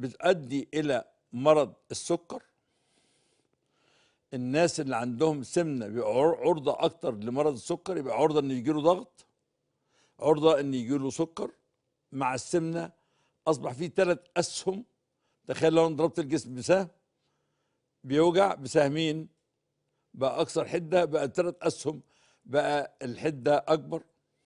بتؤدي الى مرض السكر الناس اللي عندهم سمنه بيبقى عرضه اكتر لمرض السكر يبقى عرضه ان يجيله ضغط عرضه ان يجيله سكر مع السمنه اصبح في ثلاث اسهم تخيل لو انا ضربت الجسم بسهم بيوجع بسهمين بقى اكثر حده بقى ثلاث اسهم بقى الحده اكبر